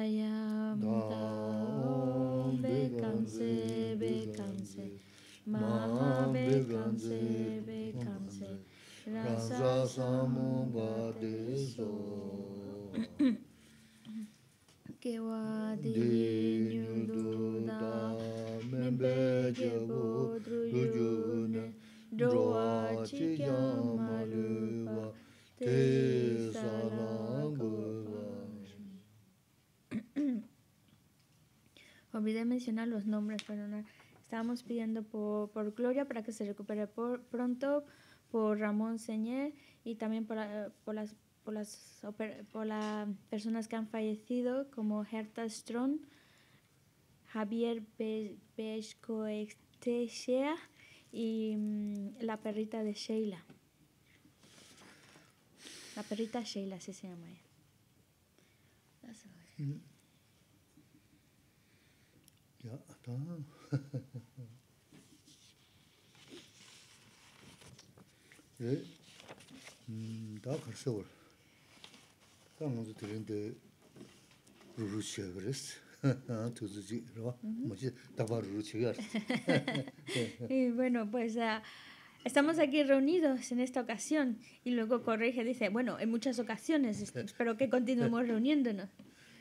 Ayam da om bekanse bekanse ma bekanse bekanse rasa samubate so kewa di nyudu da membe jebo drujune doa chiyamaluva te olvidé mencionar los nombres, pero estábamos pidiendo por, Gloria para que se recupere por, pronto, por Ramón Señer y también por, las, eh, las por personas que han fallecido, como Hertha Strong, Javier Pesco y mm, la perrita de Sheila. La perrita Sheila, así se llama ella. Mm. y bueno, pues ah, estamos aquí reunidos en esta ocasión y luego corrige, dice, bueno, en muchas ocasiones, espero que continuemos reuniéndonos.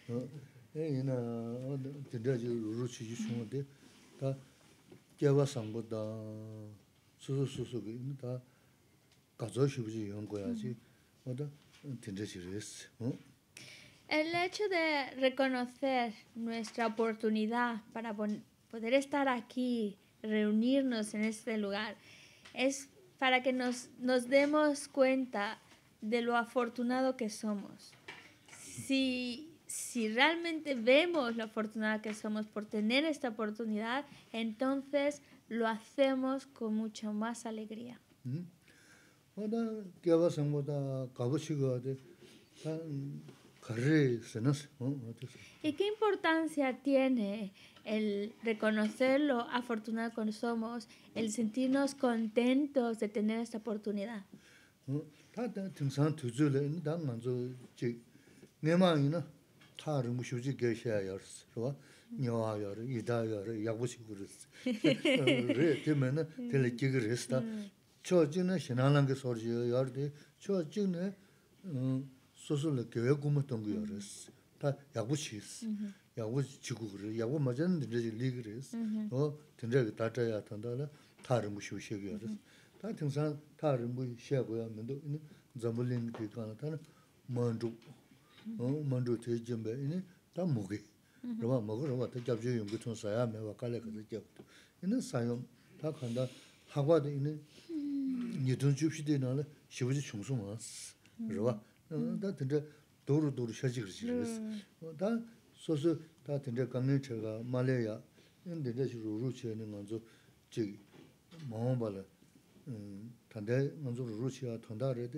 El hecho de reconocer nuestra oportunidad para poder estar aquí, reunirnos en este lugar, es para que nos, nos demos cuenta de lo afortunado que somos. Si si realmente vemos la afortunada que somos por tener esta oportunidad, entonces lo hacemos con mucha más alegría. Mm-hmm. Ah, ¿Y qué importancia tiene el reconocer lo afortunado que somos, el sentirnos contentos de tener esta oportunidad? esta mm, tar mu shuji ge she yar ro ni wa yar i da yar ya bu shi gur re te me ne te le ki gur sta cho ji ne shi na lang ge so ji yar de cho ji ne so so le ge gu mo tong gu 오만저지 잼배니 다 먹이. 로바 먹어 로바 때 잡지 용기 통해서야 메와 깔래 그될 적. 이제 사용 다 칸다 하고아도 있는 이 정도 좁히 되나를 쥐듯이 촘촘어. 로바 나듣저 도로 도로 셔지 글 지릅스. 다 서서 다 내가 강내 제가 말레야 년데 내시로로 체는 먼저 지금 먹어 발. 탕데 먼저 루치아 통다래드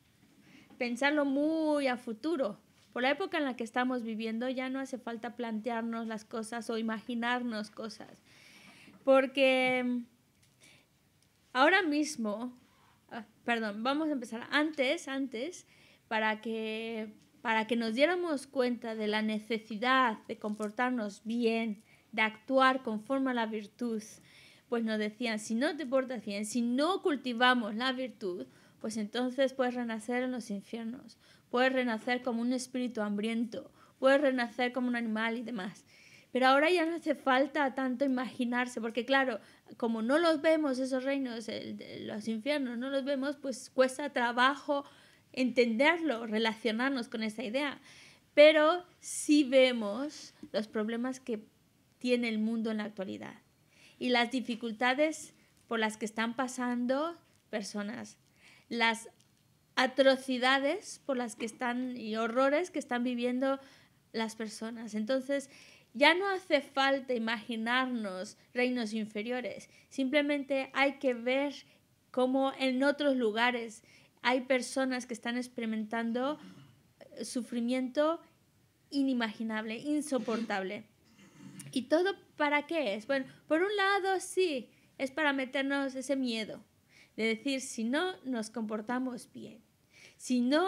pensarlo muy a futuro. Por la época en la que estamos viviendo ya no hace falta plantearnos las cosas o imaginarnos cosas. Porque mm, ahora mismo, ah, perdón, vamos a empezar antes, antes, para que, para que nos diéramos cuenta de la necesidad de comportarnos bien, de actuar conforme a la virtud, pues nos decían, si no te portas bien, si no cultivamos la virtud, pues entonces puedes renacer en los infiernos, puedes renacer como un espíritu hambriento, puedes renacer como un animal y demás. Pero ahora ya no hace falta tanto imaginarse, porque claro, como no los vemos esos reinos, los infiernos, no los vemos, pues cuesta trabajo entenderlo, relacionarnos con esa idea. Pero sí vemos los problemas que tiene el mundo en la actualidad y las dificultades por las que están pasando personas las atrocidades por las que están y horrores que están viviendo las personas. Entonces, ya no hace falta imaginarnos reinos inferiores, simplemente hay que ver cómo en otros lugares hay personas que están experimentando eh, sufrimiento inimaginable, insoportable. ¿Y todo para qué es? Bueno, por un lado sí, es para meternos ese miedo, de decir, si no nos comportamos bien, si no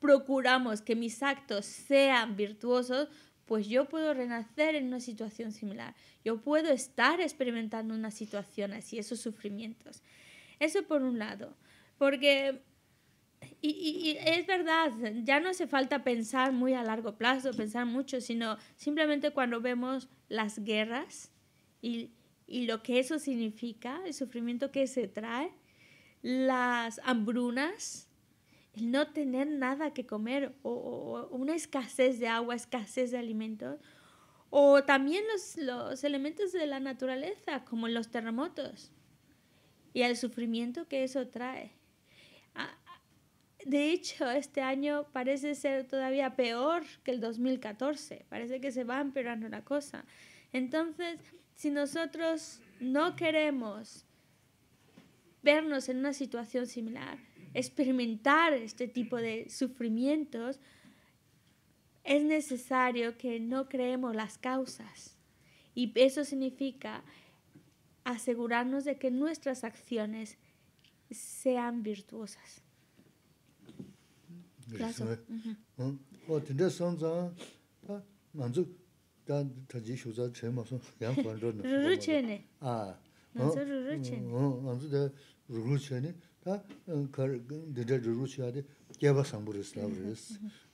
procuramos que mis actos sean virtuosos, pues yo puedo renacer en una situación similar. Yo puedo estar experimentando una situación así, esos sufrimientos. Eso por un lado, porque... Y, es verdad, ya no hace falta pensar muy a largo plazo, pensar mucho, sino simplemente cuando vemos las guerras y lo que eso significa, el sufrimiento que se trae, las hambrunas, el no tener nada que comer o, una escasez de agua, escasez de alimentos, o también los, los elementos de la naturaleza, como los terremotos y el sufrimiento que eso trae. Ah, ah, de hecho, este año parece ser todavía peor que el 2014. Parece que se va empeorando la cosa. Entonces, si nosotros no queremos vernos en una situación similar, experimentar este tipo de sufrimientos, es necesario que no creemos las causas. Y eso significa asegurarnos de que nuestras acciones sean virtuosas. rūhū chāni, tā kār dīdā rūhū chāni gyāba 보다 rīs lā vrīs,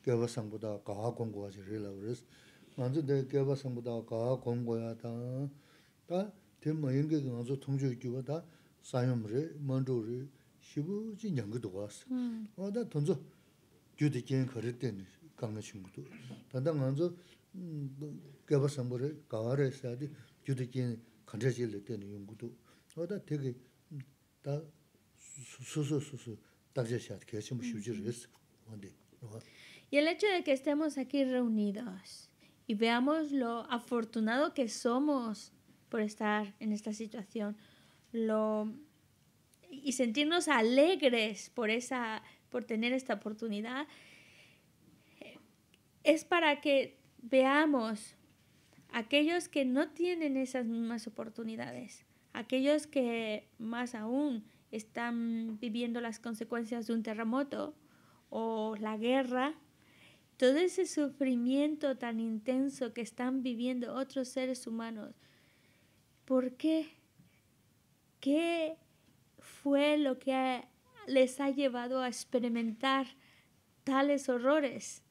gyāba sāṅbū tā kāhā kōngu 다 chī rī lā vrīs. Ngā dzū dā gyāba sāṅbū tā kāhā kōngu wā tā, tā tī mā yīngi ngā dzū thūṅ chū kī wā tā sāyam rī, māndū rī, shibu chī nyāngi wā tā Tā tā Y el hecho de que estemos aquí reunidos y veamos lo afortunado que somos por estar en esta situación, y sentirnos alegres por por tener esta oportunidad eh, es para que veamos aquellos que no tienen esas mismas oportunidades aquellos que más aún están viviendo las consecuencias de un terremoto o la guerra, todo ese sufrimiento tan intenso que están viviendo otros seres humanos, ¿por qué? ¿Qué fue lo que les ha llevado a experimentar tales horrores?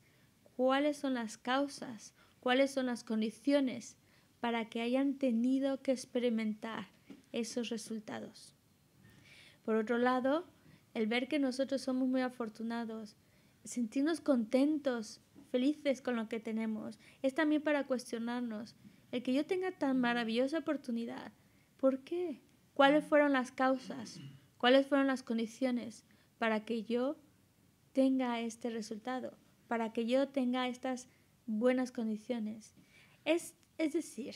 ¿Cuáles son las causas? ¿Cuáles son las condiciones para que hayan tenido que experimentar esos resultados. Por otro lado, el ver que nosotros somos muy afortunados, sentirnos contentos, felices con lo que tenemos, es también para cuestionarnos el que yo tenga tan maravillosa oportunidad. ¿Por qué? ¿Cuáles fueron las causas? ¿Cuáles fueron las condiciones para que yo tenga este resultado? Para que yo tenga estas buenas condiciones. Es, es decir,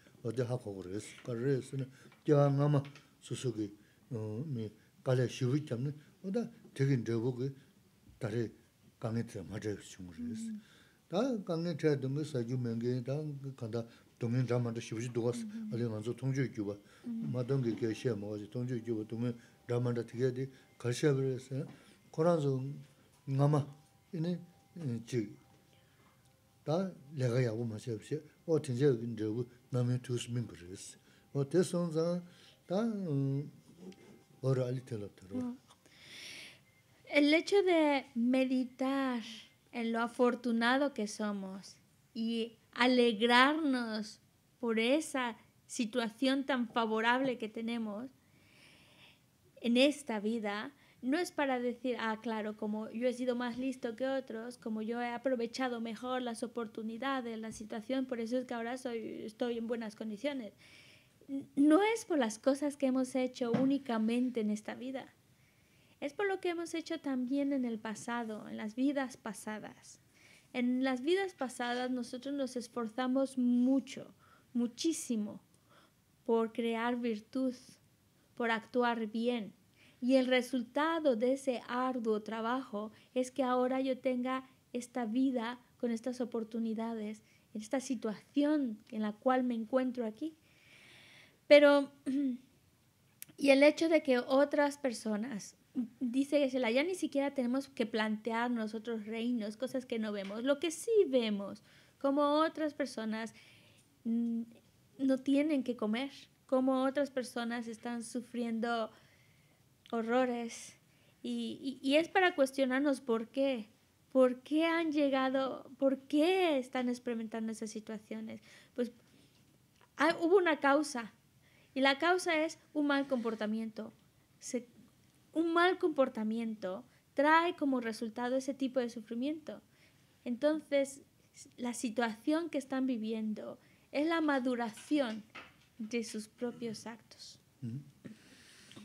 어디 하고 그랬어. 그래서는 겨앙아마 수수기 어네 갈에 쉬고 있잖네. 너다 되게 너보고 다리 강에 들어 맞아 주신 다 강에 들어도 뭐 사주 명게 다 간다. 동민 담아도 쉬고 지도 가서 먼저 통주 있고 봐. 마던 게 계셔 뭐 통주 있고 봐. 동민 담아도 되게 돼. 가셔 버렸어요. 코란소 엄마 이네 지다 레가야고 마셔 없이 어 진짜 여기 Um, mm. El hecho de meditar en lo afortunado que somos y alegrarnos por esa situación tan favorable que tenemos en esta vida, no es para decir, ah, claro, como yo he sido más listo que otros, como yo he aprovechado mejor las oportunidades, la situación, por eso es que ahora soy, estoy en buenas condiciones. No es por las cosas que hemos hecho únicamente en esta vida, es por lo que hemos hecho también en el pasado, en las vidas pasadas. En las vidas pasadas nosotros nos esforzamos mucho, muchísimo, por crear virtud, por actuar bien, y el resultado de ese arduo trabajo es que ahora yo tenga esta vida con estas oportunidades, esta situación en la cual me encuentro aquí. Pero, y el hecho de que otras personas, dice la ya ni siquiera tenemos que plantearnos otros reinos, cosas que no vemos, lo que sí vemos, como otras personas mm, no tienen que comer, como otras personas están sufriendo horrores. Y, es para cuestionarnos por qué. ¿Por qué han llegado? ¿Por qué están experimentando esas situaciones? Pues ah, hubo una causa. Y la causa es un mal comportamiento. un mal comportamiento trae como resultado ese tipo de sufrimiento. Entonces, la situación que están viviendo es la maduración de sus propios actos.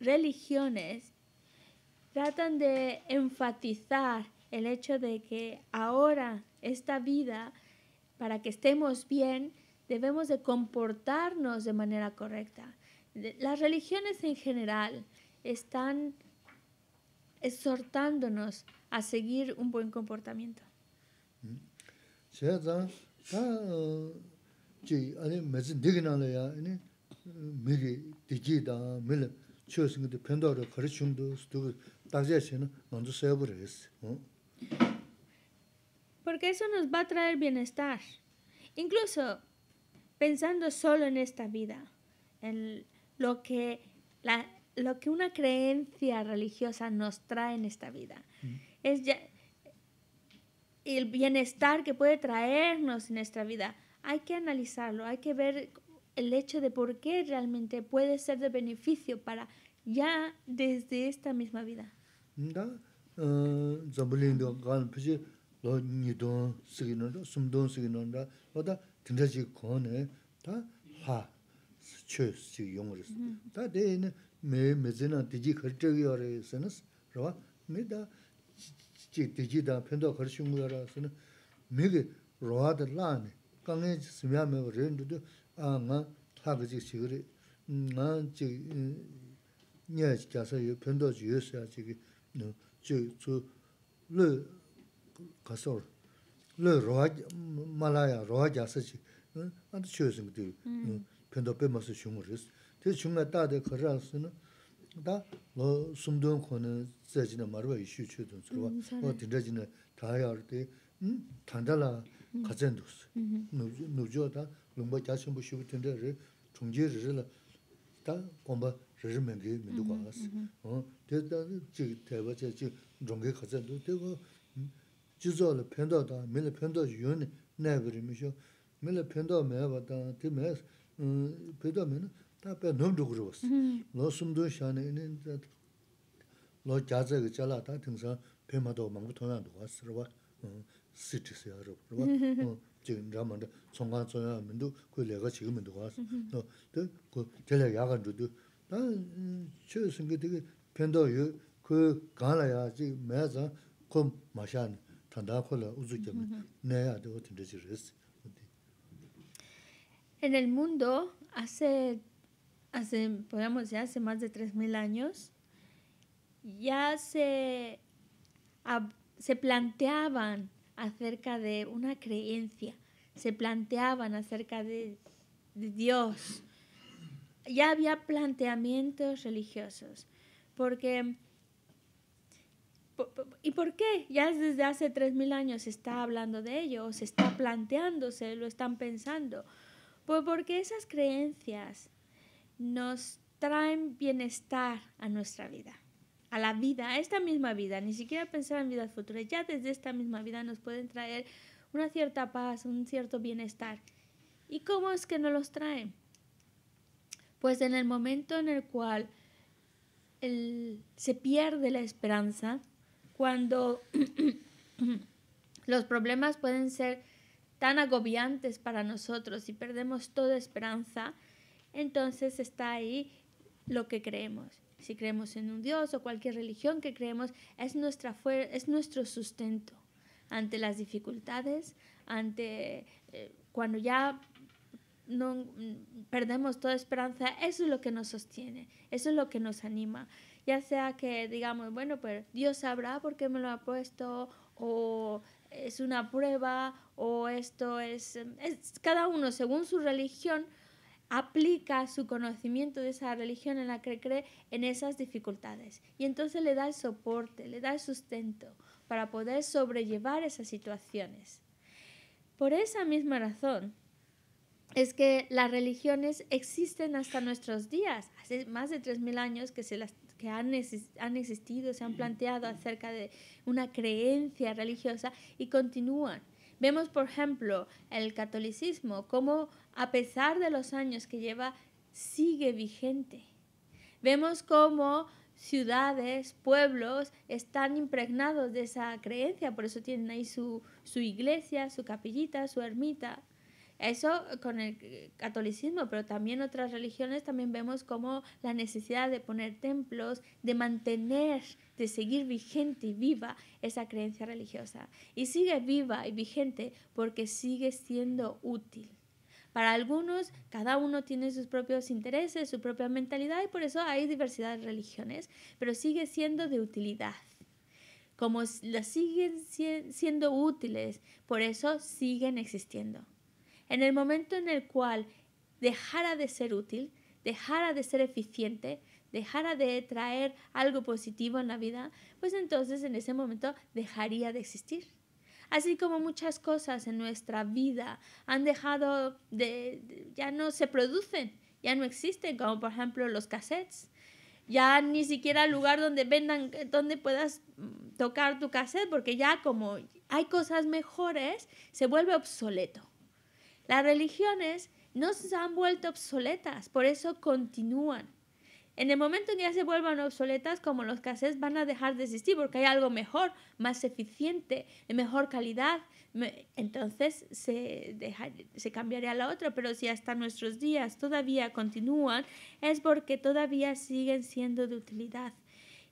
religiones tratan de enfatizar el hecho de que ahora esta vida, para que estemos bien, debemos de comportarnos de manera correcta. Las religiones en general están exhortándonos a seguir un buen comportamiento. Porque eso nos va a traer bienestar. Incluso pensando solo en esta vida, en lo que la lo que una creencia religiosa nos trae en esta vida. Mm. Es el bienestar que puede traernos en nuestra vida. Hay que analizarlo, hay que ver el hecho de por qué realmente puede ser de beneficio para ya desde esta misma vida. Eh, 아마 thā kā chīk chīk rī, ngā chīk ñā chī kiasā yu, pendo chī yu sā chī kī, chī chū lū kā sō rū, lū rōhā, mā lā yā rōhā kiasā chī, ngā tā chū yu sīng tī, pendo pē mā sī chū 가젠 노조다 누주 누주다 롱바 자신 보시고 된다 그래 중재를 다 공부 저지면 그 민도 어 됐다 지 대바체 지 롱게 가젠 되고 지저를 편도다 민의 편도 유연 내버리면서 민의 편도 매바다 팀에 음다 다배 넘도 그러었어 너숨도 샤네 너 자자 그 잘라다 등산 배마도 망부터 나도 왔어 봐 En el mundo, hace, hace, hace más de 3.000 años, ya se, se planteaban acerca de una creencia, se planteaban acerca de, Dios. Ya había planteamientos religiosos, porque... ¿Y por qué? Ya desde hace 3.000 años se está hablando de ello, o se está planteándose, lo están pensando. Pues porque esas creencias nos traen bienestar a nuestra vida a la vida, a esta misma vida, ni siquiera pensar en vidas futuras, ya desde esta misma vida nos pueden traer una cierta paz, un cierto bienestar. ¿Y cómo es que no los traen? Pues en el momento en el cual se pierde la esperanza, cuando los problemas pueden ser tan agobiantes para nosotros y perdemos toda esperanza, entonces está ahí lo que creemos si creemos en un Dios o cualquier religión que creemos, es, nuestra es nuestro sustento ante las dificultades, ante eh, cuando ya no mm, perdemos toda esperanza, eso es lo que nos sostiene, eso es lo que nos anima. Ya sea que digamos, bueno, pues Dios sabrá por qué me lo ha puesto, o es una prueba, o esto es, es cada uno según su religión aplica su conocimiento de esa religión en la que cree en esas dificultades. Y entonces le da el soporte, le da el sustento para poder sobrellevar esas situaciones. Por esa misma razón es que las religiones existen hasta nuestros días. Hace más de 3.000 años que, han existido, se han planteado acerca de una creencia religiosa y continúan. Vemos, por ejemplo, el catolicismo, cómo a pesar de los años que lleva, sigue vigente. Vemos cómo ciudades, pueblos están impregnados de esa creencia, por eso tienen ahí su, su iglesia, su capillita, su ermita. Eso con el catolicismo, pero también otras religiones también vemos como la necesidad de poner templos, de mantener, de seguir vigente y viva esa creencia religiosa. Y sigue viva y vigente porque sigue siendo útil. Para algunos, cada uno tiene sus propios intereses, su propia mentalidad y por eso hay diversidad de religiones, pero sigue siendo de utilidad como las siguen siendo útiles, por eso siguen existiendo. En el momento en el cual dejara de ser útil, dejara de ser eficiente, dejara de traer algo positivo en la vida, pues entonces en ese momento dejaría de existir. Así como muchas cosas en nuestra vida han dejado de, ya no se producen, ya no existen, como por ejemplo los cassettes. Ya ni siquiera el lugar donde vendan, donde puedas tocar tu cassette, porque ya como hay cosas mejores, se vuelve obsoleto. Las religiones no se han vuelto obsoletas, por eso continúan. En el momento en que ya se vuelvan obsoletas, como los cassettes, van a dejar de existir porque hay algo mejor, más eficiente, de mejor calidad. Entonces se, se cambiaría a la otra, pero si hasta nuestros días todavía continúan, es porque todavía siguen siendo de utilidad.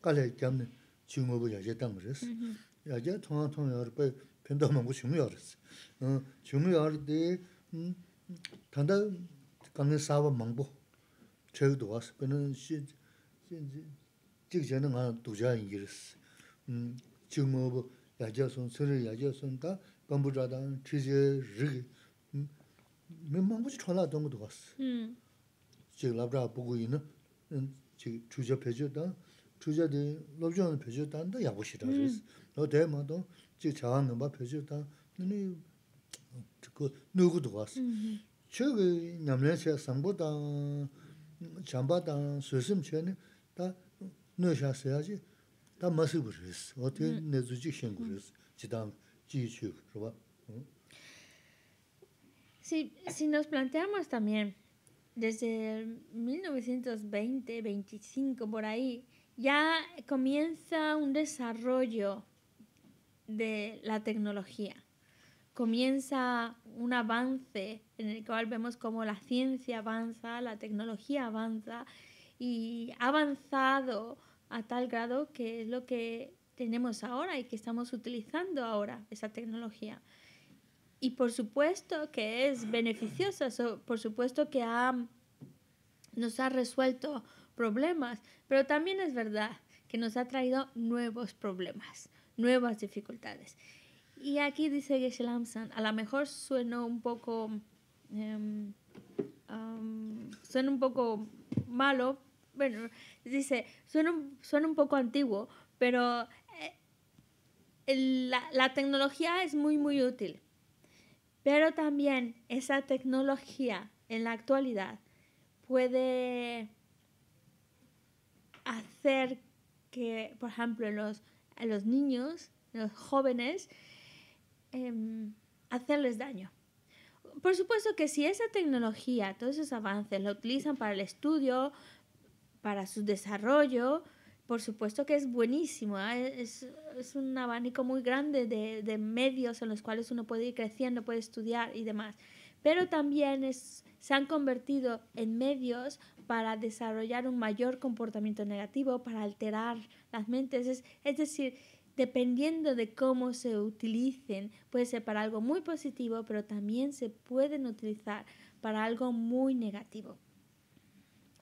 깔에 겸네 중업을 야제당 그랬어. 야제 통화 통화 여러 편도 먹고 중요 알았어. 어, 중요 알았대. 음. 단다 강의 사업 망보. 제일도 와서 그는 시 신지 직전은 아 두자인 음. 중업 야제선 서류 야제선다. 건부자단 취재 르 음. 몇 망보지 전화 던 것도 왔어. 음. 지금 라브라 보고 있는 음. 지금 주접해 줬다. Si, si nos planteamos también, desde 1920, 25, por ahí, ya comienza un desarrollo de la tecnología. Comienza un avance en el cual vemos cómo la ciencia avanza, la tecnología avanza y ha avanzado a tal grado que es lo que tenemos ahora y que estamos utilizando ahora, esa tecnología. Y por supuesto que es beneficiosa, por supuesto que nos ha resuelto problemas, pero también es verdad que nos ha traído nuevos problemas, nuevas dificultades. Y aquí dice Geshe a lo mejor suena un poco, em, suena un poco malo, bueno, dice, suena, un poco antiguo, pero eh, la, la tecnología es muy, muy útil. Pero también esa tecnología en la actualidad puede hacer que, por ejemplo, los, a los niños, los jóvenes, em, hacerles daño. Por supuesto que si esa tecnología, todos esos avances, lo utilizan para el estudio, para su desarrollo, por supuesto que es buenísimo. ¿eh? Es, un abanico muy grande de, de medios en los cuales uno puede ir creciendo, puede estudiar y demás pero también se han convertido en medios para desarrollar un mayor comportamiento negativo, para alterar las mentes. Es, es decir, dependiendo de cómo se utilicen, puede ser para algo muy positivo, pero también se pueden utilizar para algo muy negativo.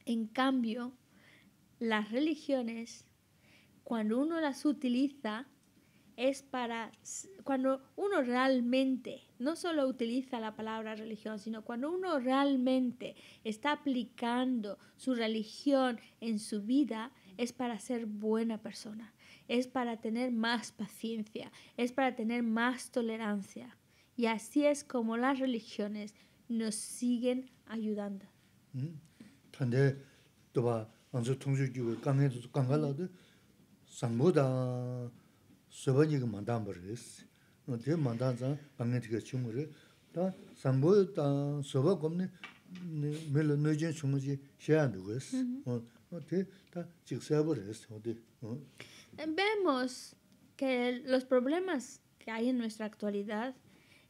En cambio, las religiones, cuando uno las utiliza, es para, cuando uno realmente no solo utiliza la palabra religión, sino cuando uno realmente está aplicando su religión en su vida, es para ser buena persona, es para tener más paciencia, es para tener más tolerancia. Y así es como las religiones nos siguen ayudando. Vemos que los problemas que hay en nuestra actualidad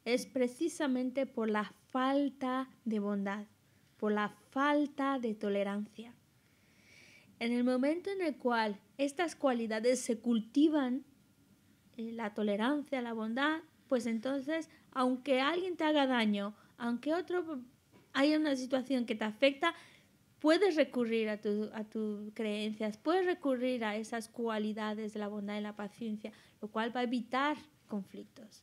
es precisamente por la falta de bondad, por la falta de tolerancia. En el momento en el cual estas cualidades se cultivan, eh, la tolerancia, la bondad, pues entonces, aunque alguien te haga daño, aunque otro haya una situación que te afecta, puedes recurrir a tus creencias, puedes recurrir a esas cualidades de la bondad y la paciencia, lo cual va a evitar conflictos.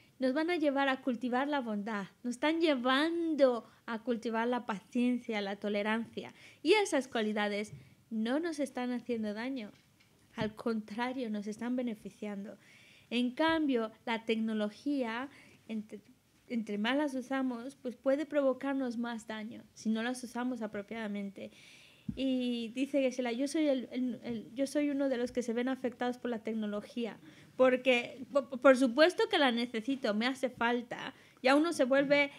nos van a llevar a cultivar la bondad, nos están llevando a cultivar la paciencia, la tolerancia. Y esas cualidades no nos están haciendo daño, al contrario, nos están beneficiando. En cambio, la tecnología, entre, más las usamos, pues puede provocarnos más daño si no las usamos apropiadamente. Y dice Gesela, yo soy, el, el, yo soy uno de los que se ven afectados por la tecnología, porque por, supuesto que la necesito, me hace falta. Ya uno se vuelve,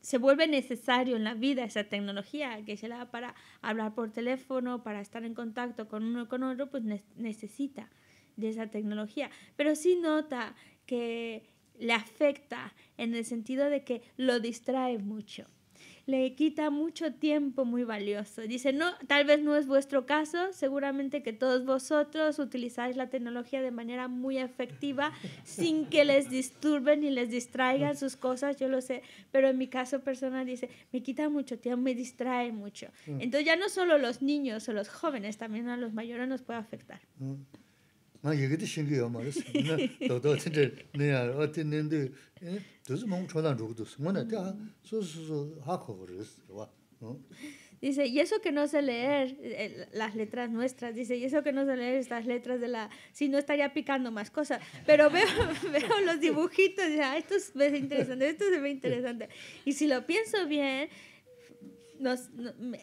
se vuelve necesario en la vida esa tecnología, la para hablar por teléfono, para estar en contacto con uno con otro, pues necesita de esa tecnología. Pero sí nota que le afecta en el sentido de que lo distrae mucho le quita mucho tiempo muy valioso. Dice, no, tal vez no es vuestro caso, seguramente que todos vosotros utilizáis la tecnología de manera muy efectiva sin que les disturben ni les distraigan sus cosas, yo lo sé, pero en mi caso personal dice, me quita mucho tiempo, me distrae mucho. Mm. Entonces ya no solo los niños o los jóvenes, también a los mayores nos puede afectar. Mm. Dice, y eso que no sé leer eh, las letras nuestras, dice, y eso que no sé leer estas letras de la... Si no estaría picando más cosas, pero veo, veo los dibujitos, ya, ah, esto se interesante, esto se ve interesante. Y si lo pienso bien, nos,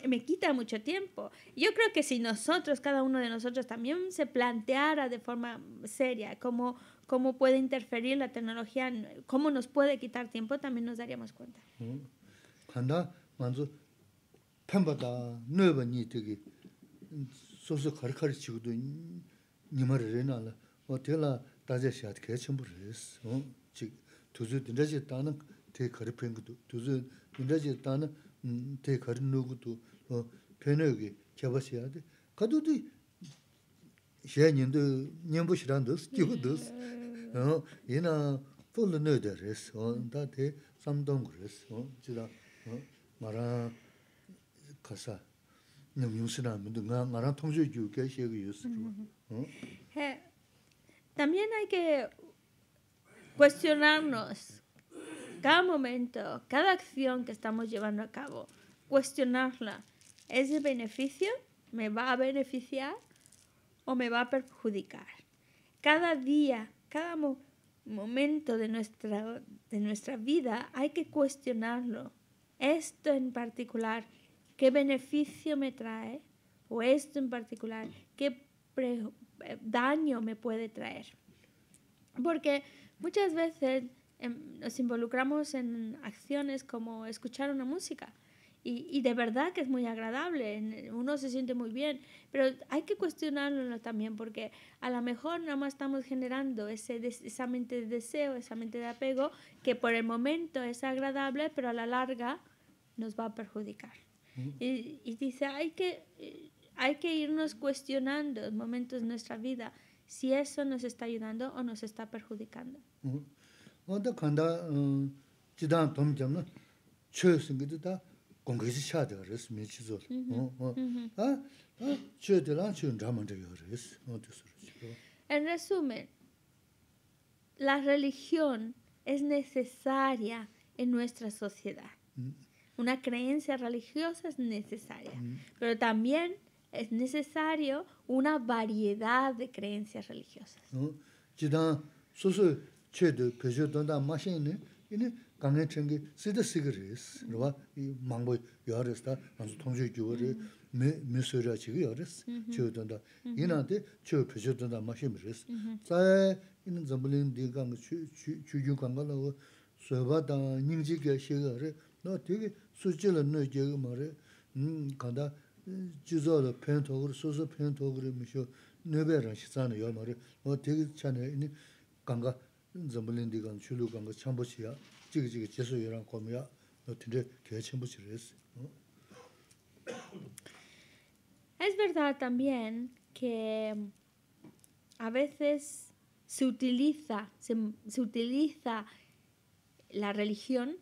me, quita mucho tiempo. Yo creo que si nosotros, cada uno de nosotros también se planteara de forma seria cómo, cómo puede interferir la tecnología, cómo nos puede quitar tiempo, también nos daríamos cuenta. Mm. te karin nugu tu pene yoke cheba siya de kado di xe nindu nyambu shiran dus, jibu dus ina pulu nu de res, da te samdongu res jida mara kasa nyam yungsi xe hay que cuestionarnos cada momento, cada acción que estamos llevando a cabo, cuestionarla, ¿es de beneficio? ¿Me va a beneficiar o me va a perjudicar? Cada día, cada momento de nuestra, de nuestra vida hay que cuestionarlo. Esto en particular, ¿qué beneficio me trae? O esto en particular, ¿qué eh, daño me puede traer? Porque muchas veces Em, nos involucramos en acciones como escuchar una música. Y, de verdad que es muy agradable, uno se siente muy bien, pero hay que cuestionarlo también porque a lo mejor nada más estamos generando ese esa mente de deseo, esa mente de apego, que por el momento es agradable, pero a la larga nos va a perjudicar. Y, y dice, hay que, hay que irnos cuestionando momentos de nuestra vida si eso nos está ayudando o nos está perjudicando. En resumen, la religión es necesaria en nuestra sociedad. Mm. Una creencia religiosa es necesaria, mm. pero también es necesario una variedad de creencias religiosas. Chöö döö pööchöö dööndöö aan maa shen yiní, yiní, kangaay chööngi sii döö sii ki riis. Rwaa, maangbooy yoo haris daa, gansu thongchoo yoo goo ri, mii, mii soo raa chi ki yoo haris, chöö dööndöö. Yina di, chöö pööchöö dööndöö aan maa shen mii riis. Zaa yiní, zambulíin dii kangaay, chú, chú, chú tegi, Es verdad también que mm, a veces se utiliza, se, utiliza la religión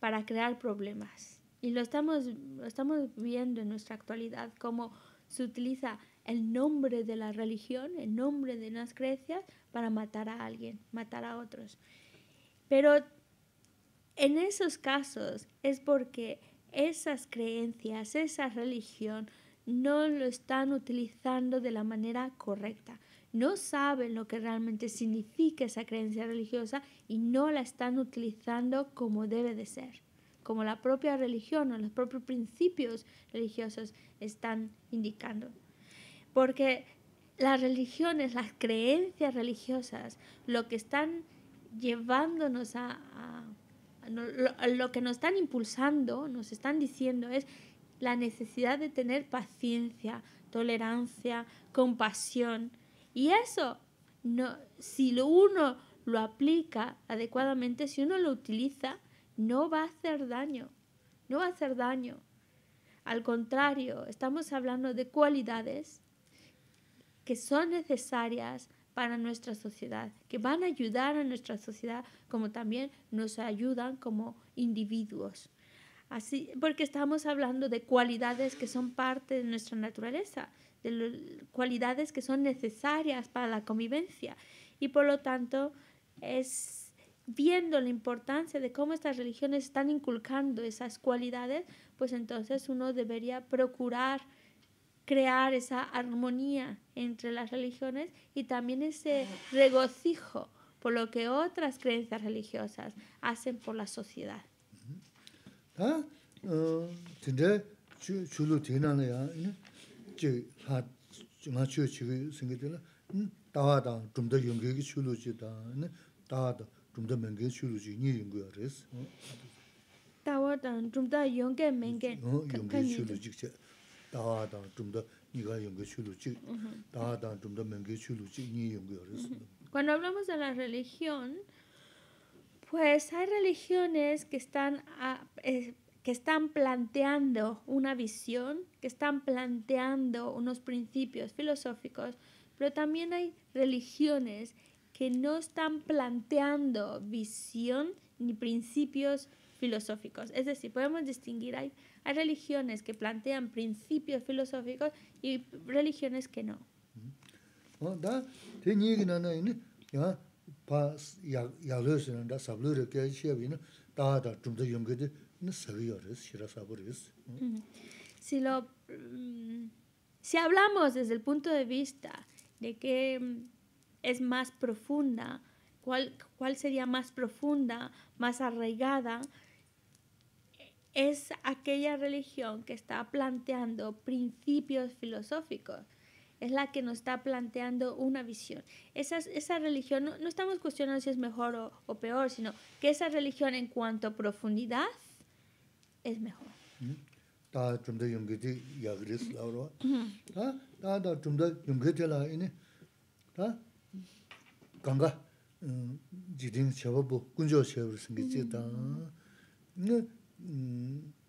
para crear problemas. Y lo estamos, lo estamos viendo en nuestra actualidad, cómo se utiliza el nombre de la religión, el nombre de unas creencias para matar a alguien, matar a otros. Pero en esos casos es porque esas creencias, esa religión, no lo están utilizando de la manera correcta. No saben lo que realmente significa esa creencia religiosa y no la están utilizando como debe de ser, como la propia religión o los propios principios religiosos están indicando porque las religiones, las creencias religiosas, lo que están llevándonos a, lo, que nos están impulsando, nos están diciendo es la necesidad de tener paciencia, tolerancia, compasión. Y eso, si uno lo aplica adecuadamente, si uno lo utiliza, no va a hacer daño, no va a hacer daño. Al contrario, estamos hablando de cualidades que son necesarias para nuestra sociedad, que van a ayudar a nuestra sociedad como también nos ayudan como individuos. Así, porque estamos hablando de cualidades que son parte de nuestra naturaleza, de cualidades que son necesarias para la convivencia. Y por lo tanto, es viendo la importancia de cómo estas religiones están inculcando esas cualidades, pues entonces uno debería procurar crear esa armonía entre las religiones y también ese regocijo por lo que otras creencias religiosas hacen por la sociedad. Cuando hablamos de la religión, pues hay religiones que están que están planteando una visión, que están planteando unos principios filosóficos, pero también hay religiones que no están planteando visión ni principios filosóficos. Es decir, podemos distinguir, ahí. Hay religiones que plantean principios filosóficos y religiones que no. Si hablamos desde el punto de vista de que mm, es más profunda, cuál, cuál sería más profunda, más arraigada, es aquella religión que está planteando principios filosóficos, es la que nos está planteando una visión. Esa, religión, no, estamos cuestionando si es mejor o, peor, sino que esa religión en cuanto a profundidad es mejor.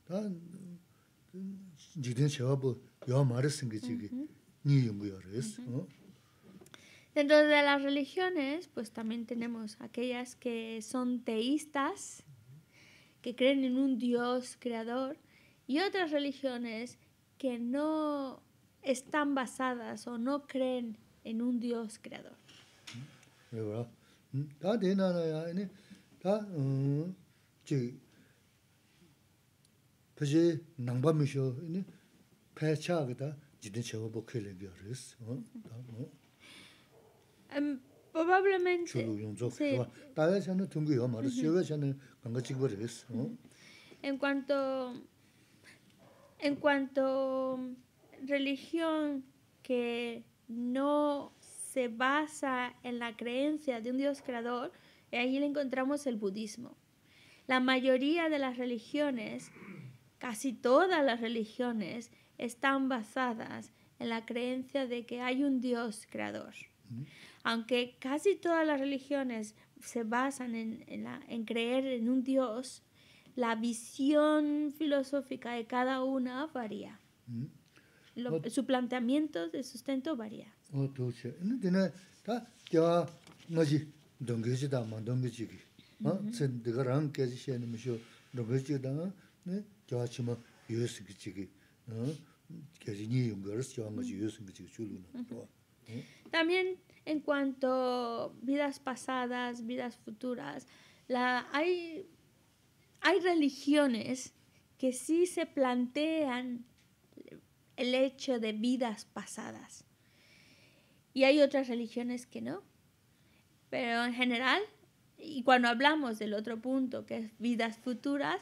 다 Dentro de las religiones, pues también tenemos aquellas que son teístas, que creen en un Dios creador, y otras religiones que no están basadas o no creen en un Dios creador pēchē en mīshō pēchā gātā gente que bō kēlē gā rīs. Probablemente... Chūlū yōng zō kēwā. Tāyā chāna tūngu yō mā rīs, yōwā chāna gāngā chīkwa En cuanto... En cuanto religión que no se basa en la creencia de un Dios creador, ahí le encontramos el budismo. La mayoría de las religiones Casi todas las religiones están basadas en la creencia de que hay un Dios creador. Aunque casi todas las religiones se basan en, creer en un Dios, la visión filosófica de cada una varía. su planteamiento de sustento varía. También en cuanto a vidas pasadas, vidas futuras, la, hay, hay religiones que sí se plantean el hecho de vidas pasadas. Y hay otras religiones que no. Pero en general, y cuando hablamos del otro punto, que es vidas futuras,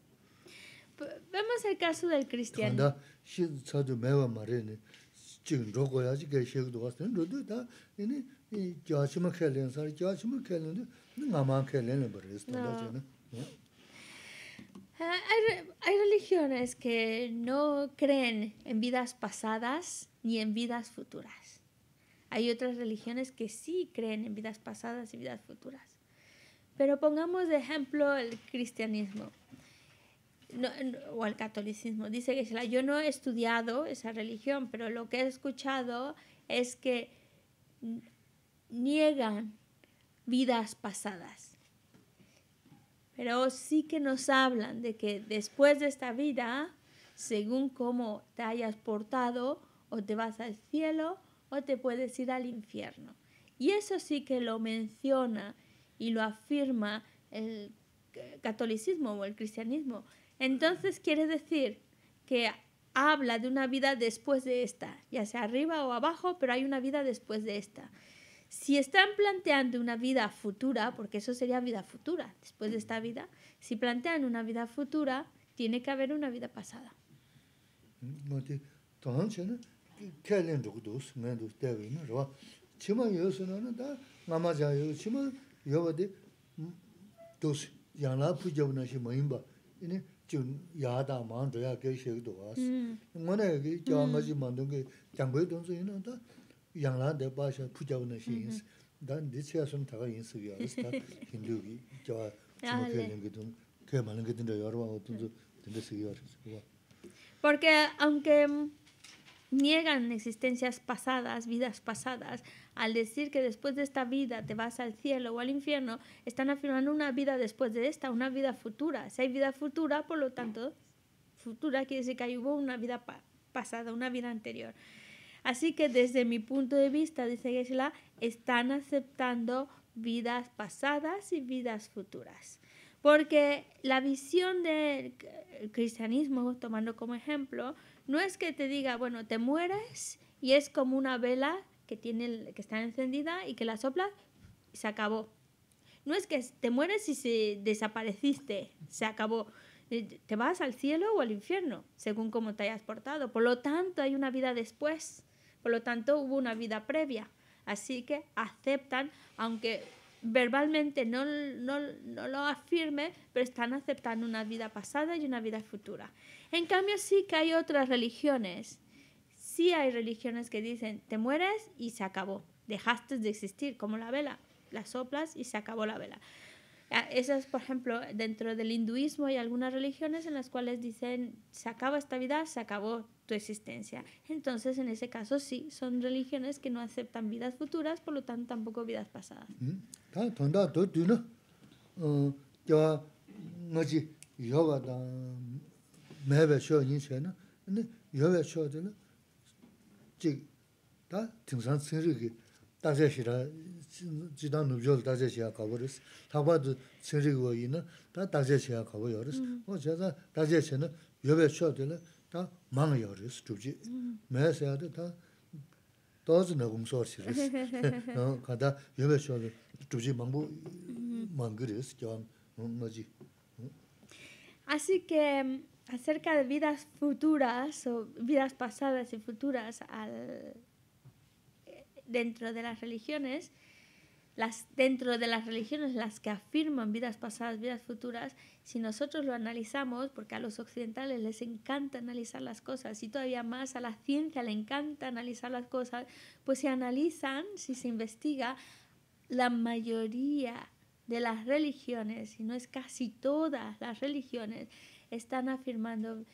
vemos el caso del cristiano. No. Ah, hay, religiones que no creen en vidas pasadas ni en vidas futuras. Hay otras religiones que sí creen en vidas pasadas y vidas futuras. Pero pongamos de ejemplo el cristianismo o al catolicismo. Dice que yo no he estudiado esa religión, pero lo que he escuchado es que niegan vidas pasadas. Pero sí que nos hablan de que después de esta vida, según cómo te hayas portado, o te vas al cielo o te puedes ir al infierno. Y eso sí que lo menciona y lo afirma el catolicismo o el cristianismo, entonces quiere decir que habla de una vida después de esta, ya sea arriba o abajo, pero hay una vida después de esta. Si están planteando una vida futura, porque eso sería vida futura, después de esta vida, si plantean una vida futura, tiene que haber una vida pasada. jun yaada maang zhaya kyaa shekido waas. Hmm. Ngana yaa ki kyaa hmm. nga zi maang dunga jangbay dunga ina da yanglaan daya paa shaa pujaa wana shee hmm. insi. Porque aunque niegan existencias pasadas, vidas pasadas, al decir que después de esta vida te vas al cielo o al infierno, están afirmando una vida después de esta, una vida futura. Si hay vida futura, por lo tanto, futura quiere decir que hubo una vida pasada, una vida anterior. Así que desde mi punto de vista, dice Geshe-la, están aceptando vidas pasadas y vidas futuras. Porque la visión del cristianismo, tomando como ejemplo, no es que te diga, bueno, te mueres y es como una vela que, tiene, que está encendida y que la sopla y se acabó. No es que te mueres y desapareciste, se acabó. Eh, te vas al cielo o al infierno, según cómo te hayas portado. Por lo tanto, hay una vida después. Por lo tanto, hubo una vida previa. Así que aceptan, aunque verbalmente no, no, lo afirme, pero están aceptando una vida pasada y una vida futura. En cambio, sí que hay otras religiones sí hay religiones que dicen, te mueres y se acabó, dejaste de existir, como la vela, la soplas y se acabó la vela. Ah, Esas, por ejemplo, dentro del hinduismo hay algunas religiones en las cuales dicen, se acaba esta vida, se acabó tu existencia. Entonces, en ese caso, sí, son religiones que no aceptan vidas futuras, por lo tanto, tampoco vidas pasadas. Gayâchik dák dángsáásìng cheg khi dá descriptī Jidáá n czego odyaá OWO ref T Makb ini, tagavvád iz nogis tim 하 borg Bry sadece 3 momit da carkewa karkewa 3 momit kwa krap cooler corti sor acerca de vidas futuras o vidas pasadas y futuras dentro de las religiones, las, dentro de las religiones las que afirman vidas pasadas, vidas futuras, si nosotros lo analizamos, porque a los occidentales les encanta analizar las cosas y todavía más a la ciencia le encanta analizar las cosas, pues se analizan, si se investiga, la mayoría de las religiones, y no es casi todas las religiones, están afirmando,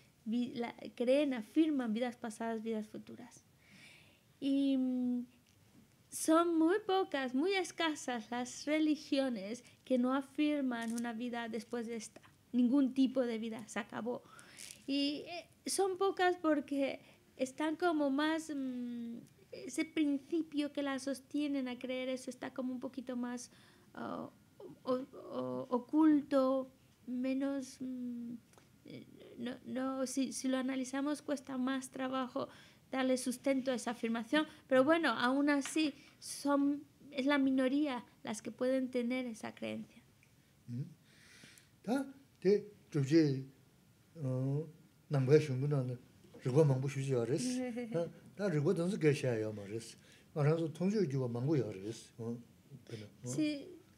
creen, afirman vidas pasadas, vidas futuras. Y mm, son muy pocas, muy escasas las religiones que no afirman una vida después de esta. Ningún tipo de vida se acabó. Y eh, son pocas porque están como más... Mm, ese principio que la sostienen a creer eso está como un poquito más ah, oculto, menos... Mm, no, si, lo analizamos cuesta más trabajo darle sustento a esa afirmación, pero bueno, aún así son, es la minoría las que pueden tener esa creencia.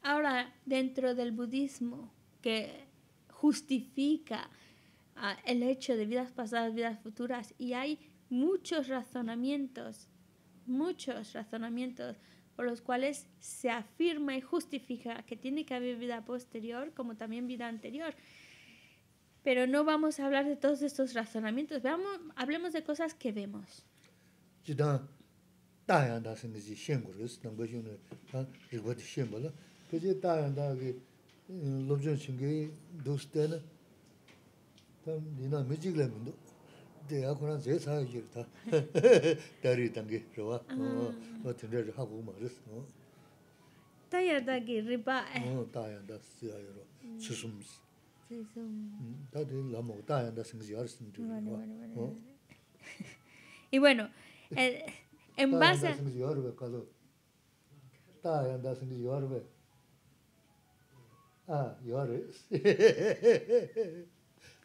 ahora dentro del budismo que justifica el hecho de vidas pasadas, vidas futuras, y hay muchos razonamientos, muchos razonamientos por los cuales se afirma y justifica que tiene que haber vida posterior como también vida anterior. Pero no vamos a hablar de todos estos razonamientos, Veamos, hablemos de cosas que vemos. tam nina mizhik la mi ndu, di ya kuna zay saa yir ta, dari tangi rawa, wa tindar ha gu ma riz. Tayarda ki riba. Tayarda siya 이 bueno, en base... Tayarda singzi yarwa kado.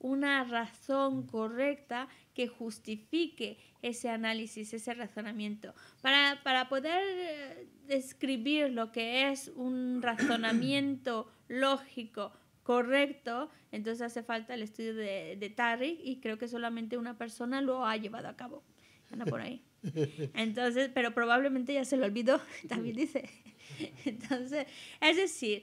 una razón correcta que justifique ese análisis, ese razonamiento. Para, poder eh, describir lo que es un razonamiento lógico correcto, entonces hace falta el estudio de, de y creo que solamente una persona lo ha llevado a cabo. Anda por ahí. Entonces, pero probablemente ya se lo olvidó, también dice. Entonces, es decir,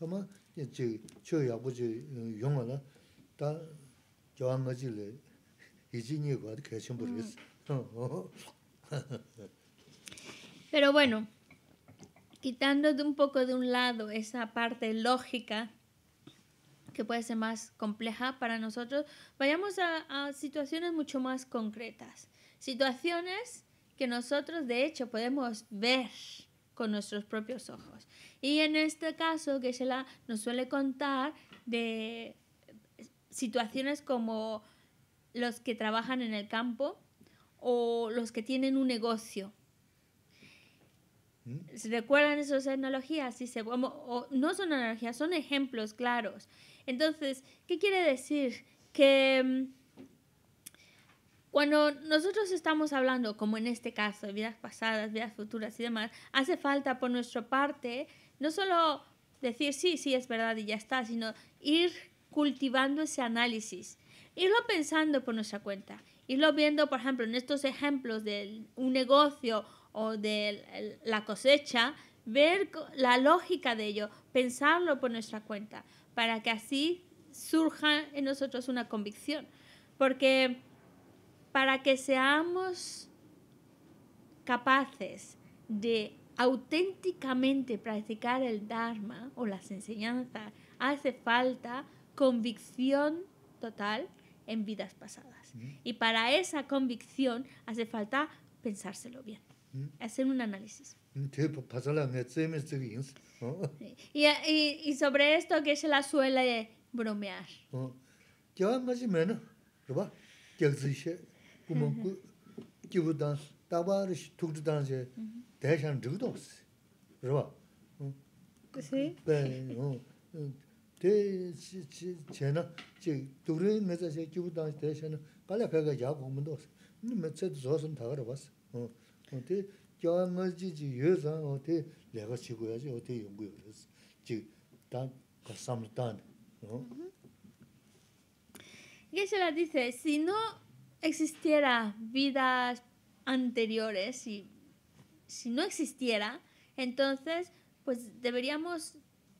Pero bueno, quitando de un poco de un lado esa parte lógica que puede ser más compleja para nosotros, vayamos a, a situaciones mucho más concretas. Situaciones que nosotros de hecho podemos ver con nuestros propios ojos. Y en este caso, que la nos suele contar de situaciones como los que trabajan en el campo o los que tienen un negocio. ¿Mm? ¿Se recuerdan esas analogías? se, no son analogías, son ejemplos claros. Entonces, ¿qué quiere decir? Que mm, cuando nosotros estamos hablando, como en este caso, de vidas pasadas, vidas futuras y demás, hace falta por nuestra parte no solo decir sí, sí, es verdad y ya está, sino ir cultivando ese análisis, irlo pensando por nuestra cuenta, irlo viendo, por ejemplo, en estos ejemplos de un negocio o de la cosecha, ver la lógica de ello, pensarlo por nuestra cuenta, para que así surja en nosotros una convicción. Porque para que seamos capaces de auténticamente practicar el Dharma o las enseñanzas, hace falta convicción total en vidas pasadas. Y para esa convicción hace falta pensárselo bien, hacer un análisis. Y, sobre esto que se la suele bromear. más menos, Mm. kumon ku 다바르시 dansi, tabari shi tukdi dansi, daishan dhigdo osi, rwa. Kusi? Bay, o. Te chi chi che na, chi tukri meza shi kibu dansi daishan, kala kaga yaa kumondo osi. Ni metse zosan thagara wasi. O te kia nga zi zi yu zan, Geshe la dice, existiera vidas anteriores, y si no existiera, entonces, pues deberíamos,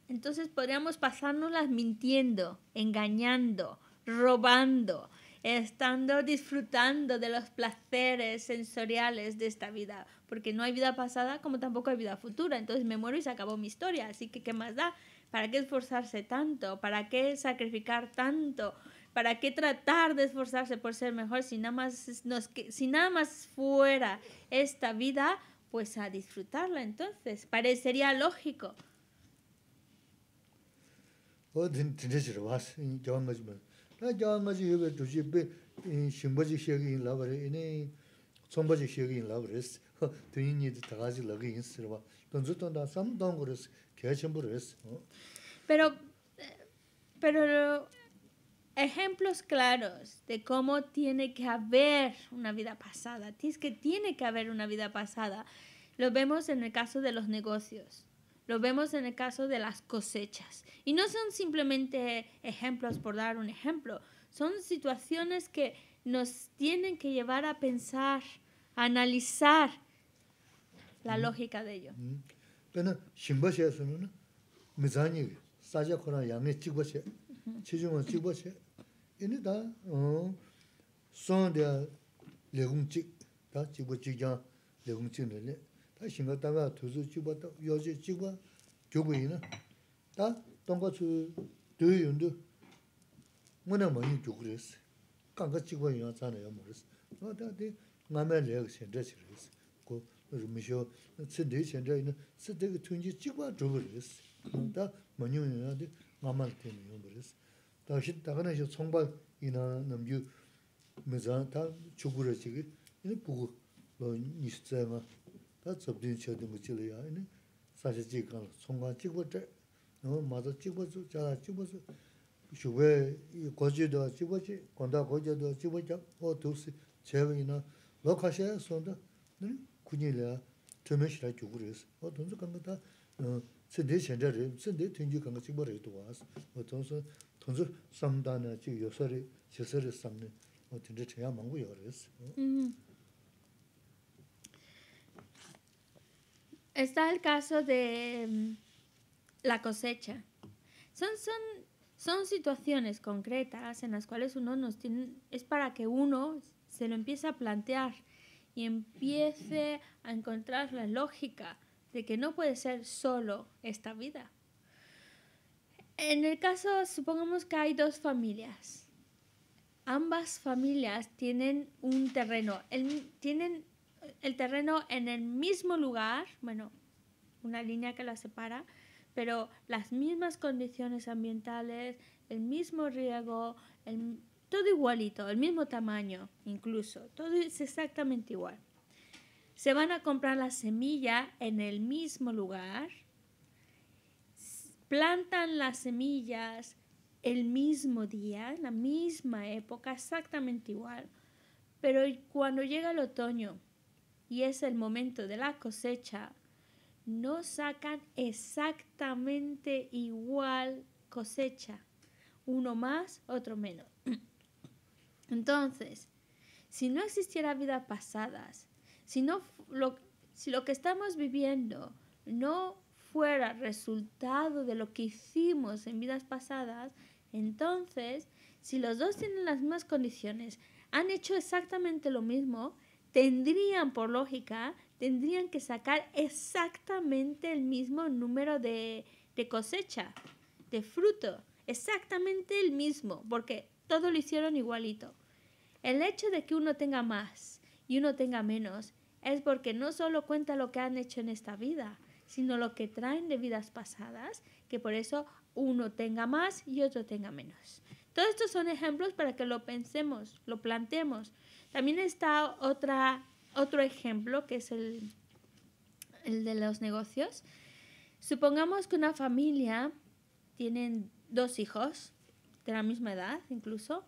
entonces podríamos pasárnoslas mintiendo, engañando, robando, estando disfrutando de los placeres sensoriales de esta vida, porque no hay vida pasada como tampoco hay vida futura, entonces me muero y se acabó mi historia, así que ¿qué más da? ¿Para qué esforzarse tanto? ¿Para qué sacrificar tanto? ¿Para qué tratar de esforzarse por ser mejor si nada más, si nada más fuera esta vida? Pues a disfrutarla entonces. Parecería lógico. Pero, pero ejemplos claros de cómo tiene que haber una vida pasada. Es que tiene que haber una vida pasada. Lo vemos en el caso de los negocios. Lo vemos en el caso de las cosechas. Y no son simplemente ejemplos por dar un ejemplo. Son situaciones que nos tienen que llevar a pensar, a analizar la mm-hmm. lógica de ello. Pero, uh -huh. ini da hm, son de legung chi da chi bo chi jang legung chi le da xin ge da ba tu zu chi ba da yo ji chi ba ju bu yin na da dong ge chu de yun de mo na 다시 다가나셔 총발 이나 남주 메잔타 추구를 지기 이는 보고 뭐 니스자마 다 접진 쳐도 못지려야 이는 사실 지금 총관 찍고 때 너무 맞아 찍고 자라 찍고 슈베 이 거지도 찍었지 건다 거지도 찍었지 어 도스 제위나 로카셰 손다 네 군일이야 되면시라 죽으려서 어 돈도 간다 어 쓰대 전자를 쓰대 튕기 간거 찍어 버려도 와서 어 돈서 Está el caso de em, la cosecha. Son, son situaciones concretas en las cuales uno nos tiene, es para que uno se lo empiece a plantear y empiece a encontrar la lógica de que no puede ser solo esta vida. En el caso, supongamos que hay dos familias. Ambas familias tienen un terreno. tienen eh, el terreno en el mismo lugar, bueno, una línea que las separa, pero las mismas condiciones ambientales, el mismo riego, todo igualito, el mismo tamaño incluso, todo es exactamente igual. Se van a comprar la semilla en el mismo lugar, plantan las semillas el mismo día, en la misma época, exactamente igual. Pero cuando llega el otoño y es el momento de la cosecha, no sacan exactamente igual cosecha. Uno más, otro menos. Entonces, si no existiera vida pasadas, si, no, si lo que estamos viviendo no fuera resultado de lo que hicimos en vidas pasadas, entonces, si los dos tienen las mismas condiciones, han hecho exactamente lo mismo, tendrían, por lógica, tendrían que sacar exactamente el mismo número de, de cosecha, de fruto, exactamente el mismo, porque todo lo hicieron igualito. El hecho de que uno tenga más y uno tenga menos es porque no solo cuenta lo que han hecho en esta vida, sino lo que traen de vidas pasadas, que por eso uno tenga más y otro tenga menos. Todos estos son ejemplos para que lo pensemos, lo planteemos. También está otro ejemplo que es el, de los negocios. Supongamos que una familia tiene dos hijos de la misma edad incluso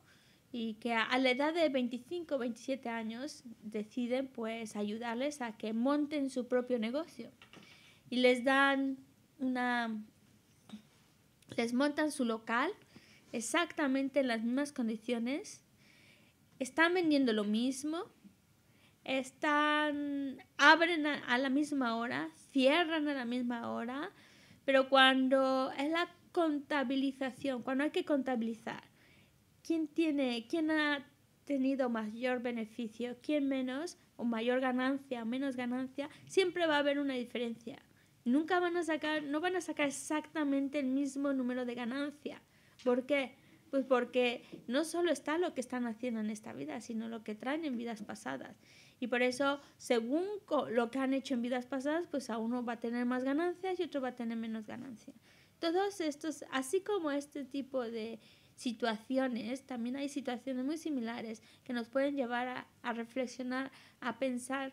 y que a la edad de 25 o 27 años deciden pues ayudarles a que monten su propio negocio y les dan una... les montan su local exactamente en las mismas condiciones, están vendiendo lo mismo, están abren a, la misma hora, cierran a la misma hora, pero cuando es la contabilización, cuando hay que contabilizar, quién tiene, quién ha tenido mayor beneficio, quién menos o mayor ganancia, menos ganancia, siempre va a haber una diferencia nunca van a sacar, no van a sacar exactamente el mismo número de ganancia. ¿Por qué? Pues porque no solo está lo que están haciendo en esta vida, sino lo que traen en vidas pasadas. Y por eso, según lo que han hecho en vidas pasadas, pues a uno va a tener más ganancias y otro va a tener menos ganancias. Todos estos, así como este tipo de situaciones, también hay situaciones muy similares que nos pueden llevar a, a reflexionar, a pensar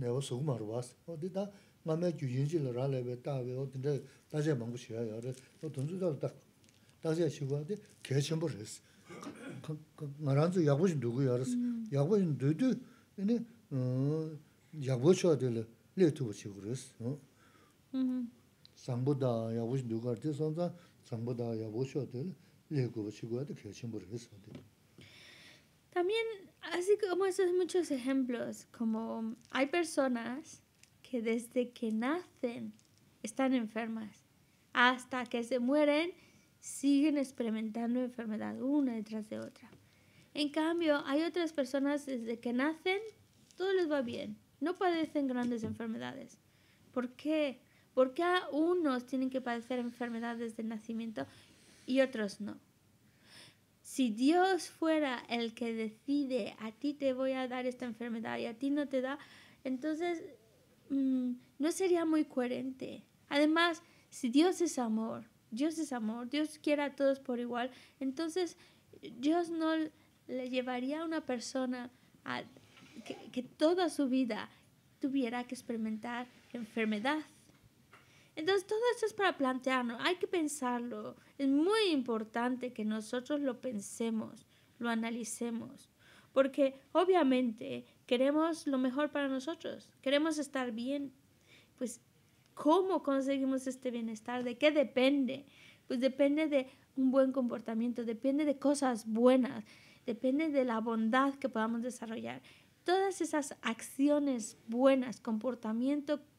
nevo sugu 왔어. wasi. O di ta nga me gyu yinji la ra le we ta we o di nda dajia mangu shiwa ya re. O dunzu da da dajia shiwa di kye chenpo re si. Nga ranzu yagbo zin Así como esos muchos ejemplos, como hay personas que desde que nacen están enfermas, hasta que se mueren siguen experimentando enfermedad una detrás de otra. En cambio, hay otras personas desde que nacen todo les va bien, no padecen grandes enfermedades. ¿Por qué? ¿Por qué unos tienen que padecer enfermedades de nacimiento y otros no? Si Dios fuera el que decide, a ti te voy a dar esta enfermedad y a ti no te da, entonces mm, no sería muy coherente. Además, si Dios es amor, Dios es amor, Dios quiere a todos por igual, entonces Dios no le llevaría a una persona a que toda su vida tuviera que experimentar enfermedad entonces todo esto es para plantearnos, hay que pensarlo. Es muy importante que nosotros lo pensemos, lo analicemos, porque obviamente queremos lo mejor para nosotros, queremos estar bien. Pues, ¿cómo conseguimos este bienestar? ¿De qué depende? Pues depende de un buen comportamiento, depende de cosas buenas, depende de la bondad que podamos desarrollar. Todas esas acciones buenas, comportamiento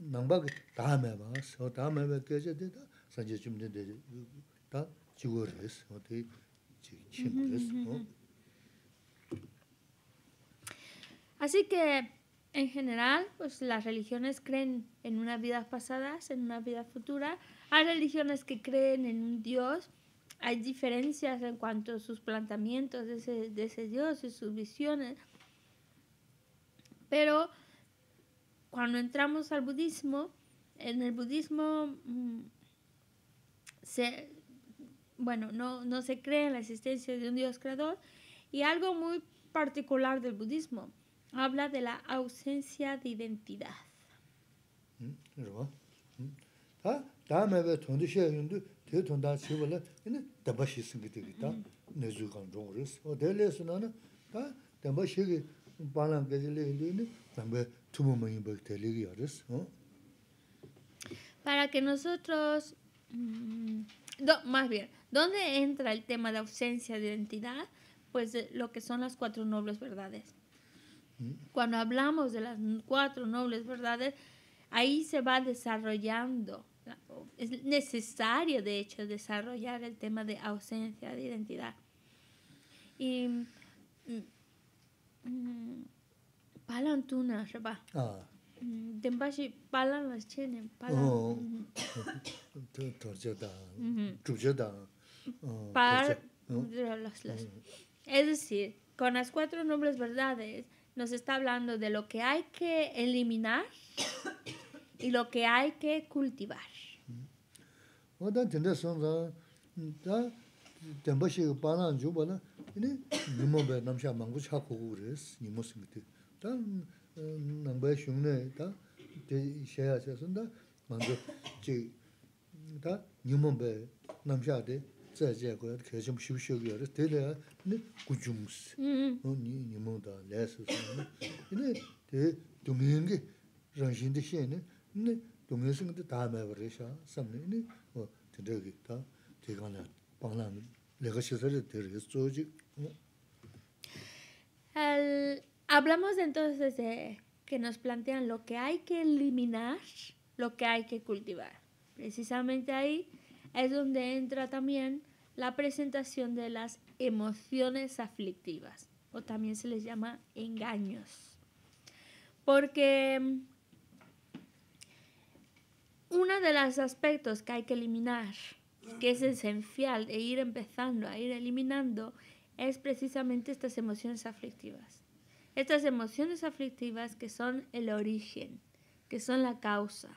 nāngbā kī tā mē Así que, en general, pues las religiones creen en unas vidas pasadas, en una vida futura. Hay religiones que creen en un Dios. Hay diferencias en cuanto a sus planteamientos de ese, de ese Dios y sus visiones. Pero cuando entramos al budismo, en el budismo mm, se, bueno, no, no se cree en la existencia de un Dios creador y algo muy particular del budismo habla de la ausencia de identidad. Mm, para que nosotros, mm, más bien, ¿dónde entra el tema de ausencia de identidad? Pues lo que son las cuatro nobles verdades. Mm. Cuando hablamos de las cuatro nobles verdades, ahí se va desarrollando. Es necesario, de hecho, desarrollar el tema de ausencia de identidad. Y mm, palan tuna, ¿se va? Ah. Denpa mm, si parlan las che ne, parlan. Oh, torche da, chuche da. Par, las, las. Es decir, con las cuatro nobles verdades nos está hablando de lo que hay que eliminar y lo que hay que cultivar. Oda tende sonza, da tenpa si parlan ju bala, ini nimo be namsha mangu chakugu res, nimo singite. tā nāngbāi shūngnē tā tē shēyā chāsūn tā māngzō chī tā nyūmān bē nāmshā tē tsā chē kōyā tā kēchāṁ shūb shūb yā rā tē lē yā nē kūchūṁ sī nō nyūmān tā lē sū Hablamos entonces de que nos plantean lo que hay que eliminar, lo que hay que cultivar. Precisamente ahí es donde entra también la presentación de las emociones aflictivas, o también se les llama engaños. Porque mm, uno de los aspectos que hay que eliminar, que es esencial e ir empezando a ir eliminando, es precisamente estas emociones aflictivas estas emociones aflictivas que son el origen, que son la causa.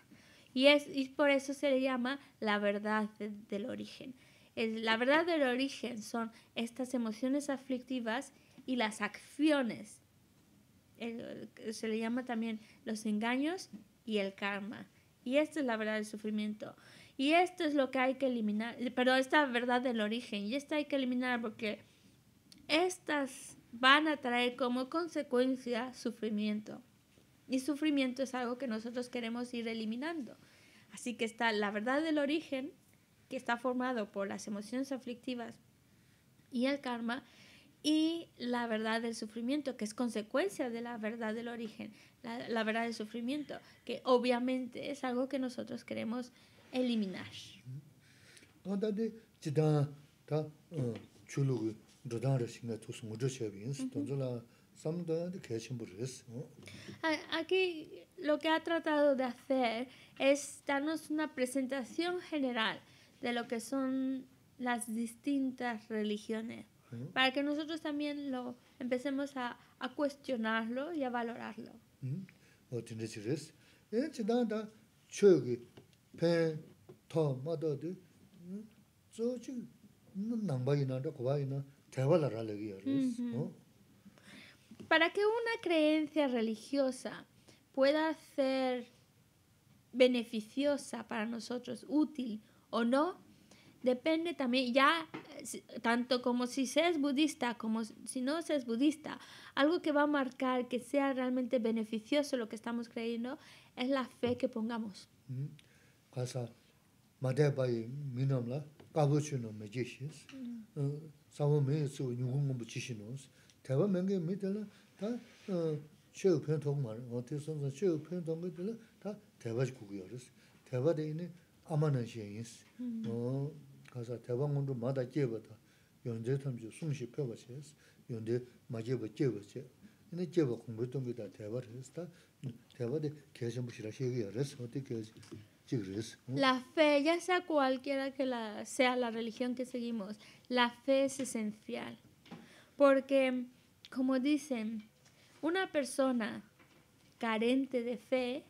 Y, es, por eso se le llama la verdad del origen. la verdad del origen son estas emociones aflictivas y las acciones. se le llama también los engaños y el karma. Y esta es la verdad del sufrimiento. Y esto es lo que hay que eliminar, pero esta verdad del origen, y esta hay que eliminar porque estas van a traer como consecuencia sufrimiento. Y sufrimiento es algo que nosotros queremos ir eliminando. Así que está la verdad del origen, que está formado por las emociones aflictivas y el karma, y la verdad del sufrimiento, que es consecuencia de la verdad del origen, la, verdad del sufrimiento, que obviamente es algo que nosotros queremos eliminar. Aquí lo que ha tratado de hacer es darnos una presentación general de lo que son las distintas religiones, para que nosotros también lo empecemos a, a cuestionarlo y a valorarlo. Para que una creencia religiosa pueda ser beneficiosa para nosotros, útil o no, depende también, ya eh, tanto como si seas budista como si no seas budista, algo que va a marcar que sea realmente beneficioso lo que estamos creyendo es la fe que pongamos. sāwa mēngi tsū yungu ngumbu chīshī nōs. Taiwa mēngi mī tēla, tā chē u pēntōng mārī, wā tē sōng sā chē u pēntōng mī tēla, tā taiwa jī kukuyō rīs. Taiwa tē āma nā tā mā tā tā La fe, ya sea cualquiera que sea la religión que seguimos, la fe es esencial. Porque, como dicen, una persona carente de fe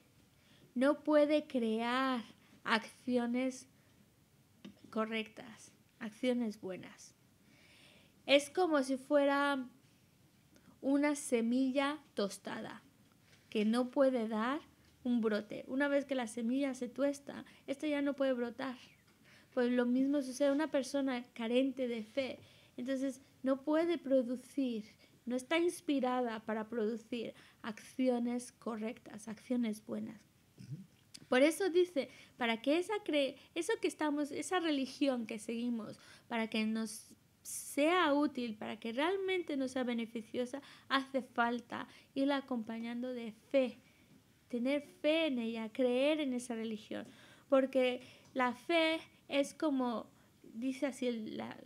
no puede crear acciones correctas, acciones buenas. Es como si fuera una semilla tostada que no puede dar un brote. Una vez que la semilla se tuesta, esto ya no puede brotar. Pues lo mismo sucede a una persona carente de fe. Entonces no puede producir, no está inspirada para producir acciones correctas, acciones buenas. Por eso dice, para que esa cre eso que estamos, esa religión que seguimos, para que nos sea útil, para que realmente nos sea beneficiosa, hace falta irla acompañando de fe, tener fe en ella, creer en esa religión, porque la fe es como, dice así la,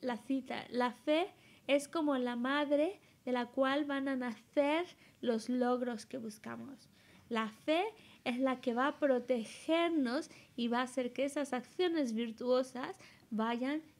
la cita, la fe es como la madre de la cual van a nacer los logros que buscamos. La fe es la que va a protegernos y va a hacer que esas acciones virtuosas vayan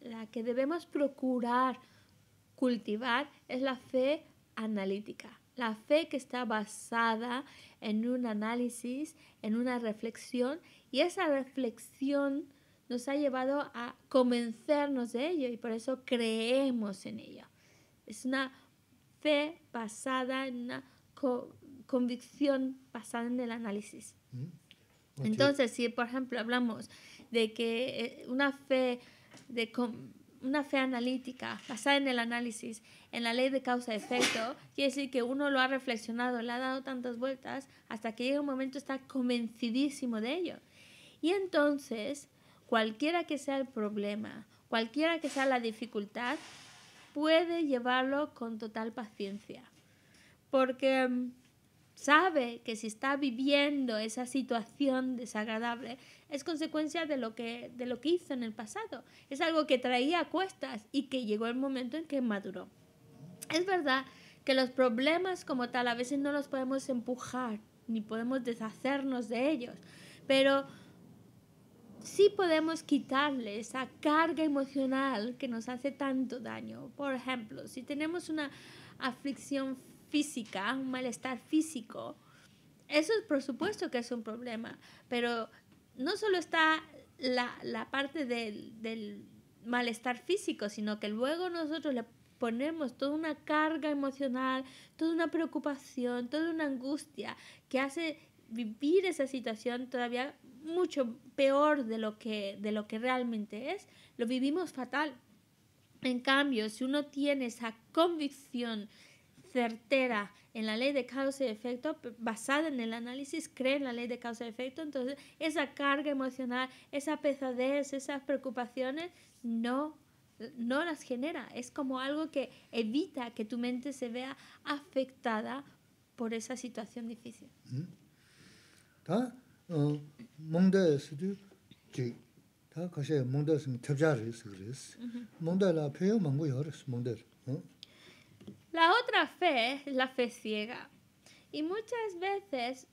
la que debemos procurar cultivar es la fe analítica, la fe que está basada en un análisis, en una reflexión, y esa reflexión nos ha llevado a convencernos de ello y por eso creemos en ello. Es una fe basada en una convicción basada en el análisis. Mm. Entonces, si por ejemplo hablamos de que eh, una fe de una fe analítica, basada en el análisis, en la ley de causa-efecto, quiere decir que uno lo ha reflexionado, le ha dado tantas vueltas, hasta que llega un momento está convencidísimo de ello. Y entonces, cualquiera que sea el problema, cualquiera que sea la dificultad, puede llevarlo con total paciencia, porque mm, sabe que si está viviendo esa situación desagradable, es consecuencia de lo, que, de lo que hizo en el pasado. Es algo que traía a cuestas y que llegó el momento en que maduró. Es verdad que los problemas como tal a veces no los podemos empujar ni podemos deshacernos de ellos, pero sí podemos quitarle esa carga emocional que nos hace tanto daño. Por ejemplo, si tenemos una aflicción física, un malestar físico, eso por supuesto que es un problema, pero no solo está la, parte del, malestar físico, sino que luego nosotros le ponemos toda una carga emocional, toda una preocupación, toda una angustia que hace vivir esa situación todavía mucho peor de lo que, de lo que realmente es, lo vivimos fatal. En cambio, si uno tiene esa convicción certera en la ley de causa y efecto, basada en el análisis, cree en la ley de causa y efecto, entonces esa carga emocional, esa pesadez, esas preocupaciones, no no las genera, es como algo que evita que tu mente se vea afectada por esa situación difícil. ¿Mm? La otra fe es la fe ciega. Y muchas veces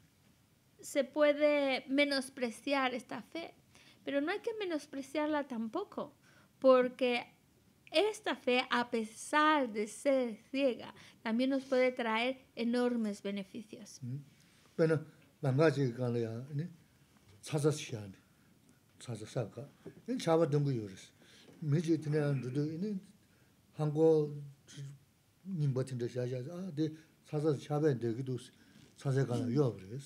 se puede menospreciar esta fe, pero no hay que menospreciarla tampoco, porque esta fe, a pesar de ser ciega, también nos puede traer enormes beneficios. Mm. Bueno, la nimba tinda xa a de sasa chaben de gido sasa kana yuwa bris,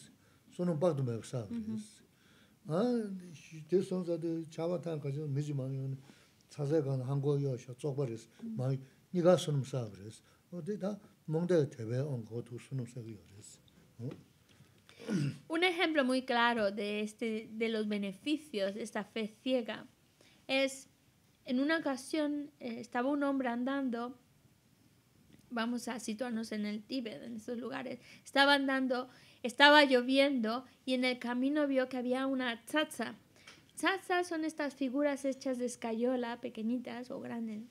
sonon bagdo mayab sa bris. A de son sa de chaba tan kaxi mizi ma yuwa, sasa kana hangwa yuwa xa tsok bris, ma niga sonon sa bris. O de da mongda ya tebe onko tu Un ejemplo muy claro de, este, de los beneficios de esta fe ciega es, en una ocasión eh, estaba un hombre andando vamos a situarnos en el Tíbet, en esos lugares, estaba andando, estaba lloviendo y en el camino vio que había una chacha chachas son estas figuras hechas de escayola, pequeñitas o grandes,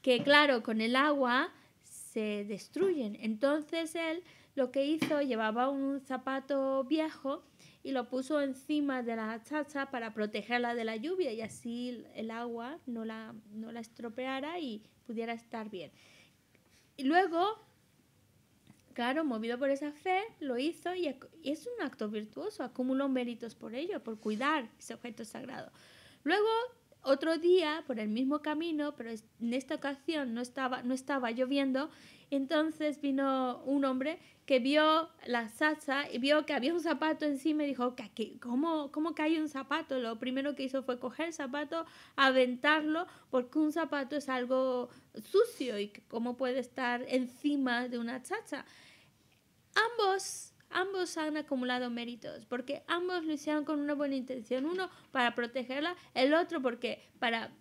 que claro, con el agua se destruyen. Entonces él lo que hizo, llevaba un zapato viejo y lo puso encima de la chacha para protegerla de la lluvia y así el agua no la, no la estropeara y pudiera estar bien. Y luego, claro, movido por esa fe, lo hizo y, es un acto virtuoso, acumuló méritos por ello, por cuidar ese objeto sagrado. Luego otro día, por el mismo camino, pero en esta ocasión no estaba, no estaba lloviendo, entonces vino un hombre que vio la chacha y vio que había un zapato encima y dijo, ¿cómo, ¿cómo cae un zapato? Lo primero que hizo fue coger el zapato, aventarlo, porque un zapato es algo sucio y cómo puede estar encima de una chacha. Ambos ambos han acumulado méritos, porque ambos lo hicieron con una buena intención, uno para protegerla, el otro porque para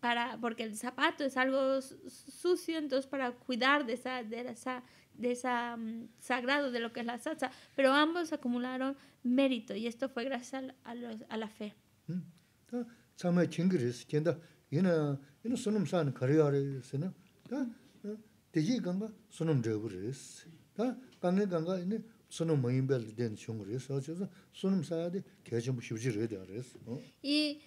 para porque el zapato es algo sucio, entonces para cuidar de esa de esa de esa mm, sagrado de lo que es la salsa, pero ambos acumularon mérito y esto fue gracias a, la fe. Y, y,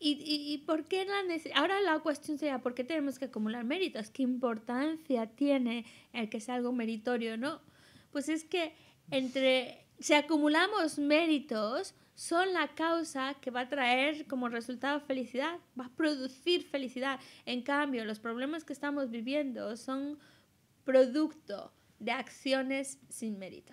y, y por qué la ahora la cuestión sería, ¿por qué tenemos que acumular méritos? ¿Qué importancia tiene el que sea algo meritorio, no? Pues es que entre, si acumulamos méritos, son la causa que va a traer como resultado felicidad, va a producir felicidad. En cambio, los problemas que estamos viviendo son producto de acciones sin mérito.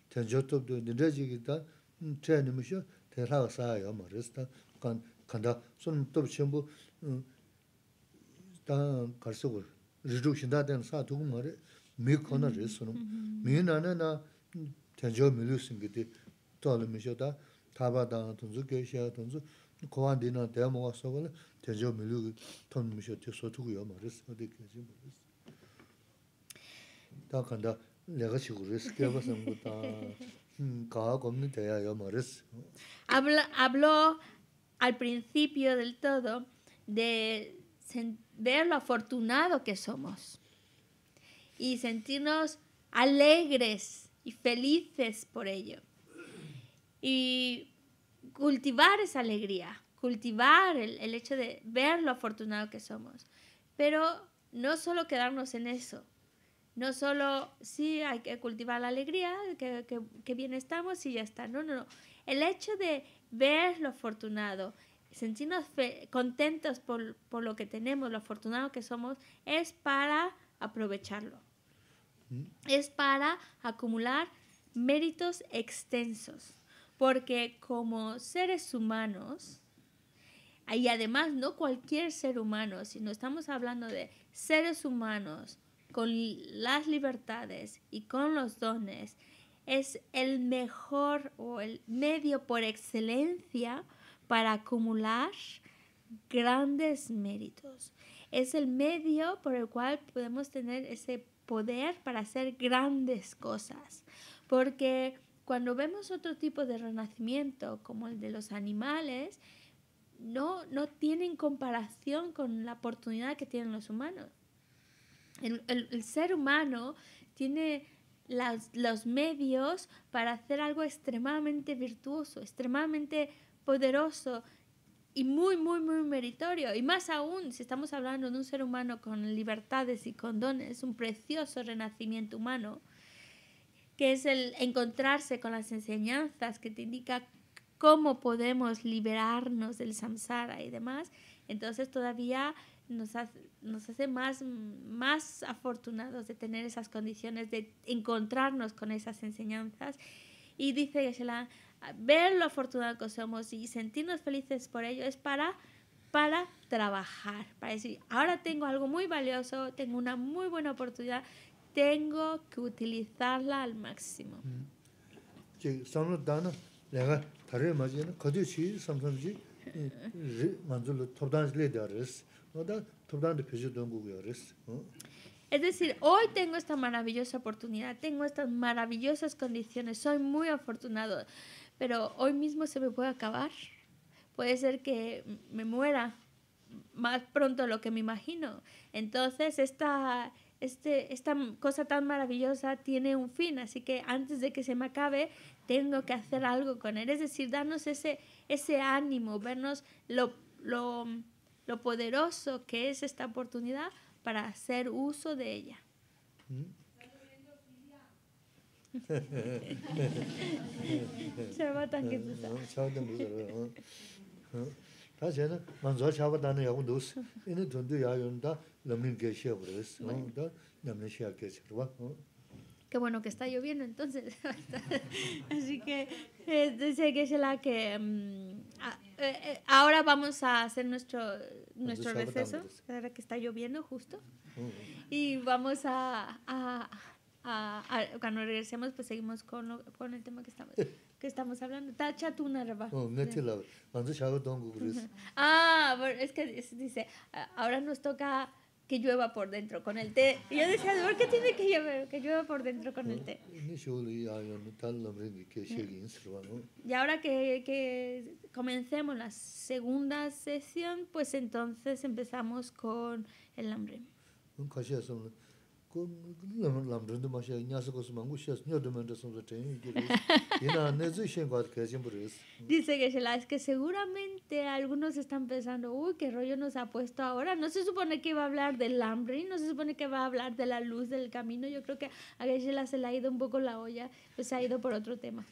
ten chó top tōp tō ndin re chiki tán, tré ni michi tón, ten xá xa xa ya ma riz tán, kandá, són top chén bō, tán karsikor, ritoxindá tén xa tukum ma riz, mí kó na riz són. na na, ten la, ten ma habló al principio del todo de ver lo afortunado que somos y sentirnos alegres y felices por ello. Y cultivar esa alegría, cultivar el hecho de ver lo afortunado que somos. Pero no solo quedarnos en eso, no solo, sí, hay que cultivar la alegría, que, bien estamos y ya está. No, no, no. El hecho de ver lo afortunado, sentirnos contentos por, lo que tenemos, lo afortunado que somos, es para aprovecharlo. Mm. Es para acumular méritos extensos. Porque como seres humanos, y además no cualquier ser humano, sino estamos hablando de seres humanos con las libertades y con los dones, es el mejor o el medio por excelencia para acumular grandes méritos. Es el medio por el cual podemos tener ese poder para hacer grandes cosas. Porque cuando vemos otro tipo de renacimiento, como el de los animales, no, no tienen comparación con la oportunidad que tienen los humanos el, ser humano tiene los medios para hacer algo extremadamente virtuoso, extremadamente poderoso y muy, muy, muy meritorio. Y más aún, si estamos hablando de un ser humano con libertades y con dones, un precioso renacimiento humano, que es el encontrarse con las enseñanzas que te indica cómo podemos liberarnos del samsara y demás, entonces todavía nos hace, nos hace más, más afortunados de tener esas condiciones, de encontrarnos con esas enseñanzas. Y dice Geshe-la, ver lo afortunados que somos y sentirnos felices por ello es para, para trabajar, para decir, ahora tengo algo muy valioso, tengo una muy buena oportunidad, tengo que utilizarla al máximo. Mm. Es decir, hoy tengo esta maravillosa oportunidad, tengo estas maravillosas condiciones, soy muy afortunado, pero hoy mismo se me puede acabar. Puede ser que me muera más pronto de lo que me imagino. Entonces, esta, este, esta cosa tan maravillosa tiene un fin, así que antes de que se me acabe, tengo que hacer algo con él. Es decir, darnos ese, ese ánimo, vernos lo lo poderoso que es esta oportunidad para hacer uso de ella. Qué bueno que está lloviendo entonces. Así que eh, dice es la que mm, eh, eh, ahora vamos a hacer nuestro, nuestro receso, ahora que está lloviendo justo. Y vamos a, cuando regresemos, pues seguimos con, lo, con el tema que estamos. que estamos hablando. Oh, ah, es que dice, ahora nos toca que llueva por dentro con el té. Y yo decía, ¿por qué tiene que llueve Que llueva por dentro con el té. Y ahora que, que comencemos la segunda sesión, pues entonces empezamos con el hambre. Dice que es que seguramente algunos están pensando, uy, qué rollo nos ha puesto ahora. No se supone que iba a hablar del hambre, no se supone que va a hablar de la luz del camino. Yo creo que a geshe se le ha ido un poco la olla, pues se ha ido por otro tema.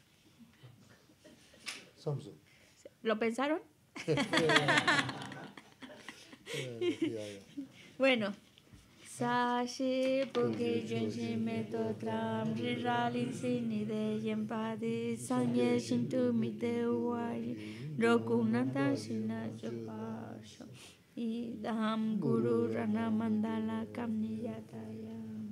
¿Lo pensaron? bueno. Sashi Bhuki Jenshi Meto Tram Rirali Sini De Yempadi Sangye Shintu Mite Uwari Roku Nanda Shina Chupasho Idham Guru Rana Mandala Kamniyataya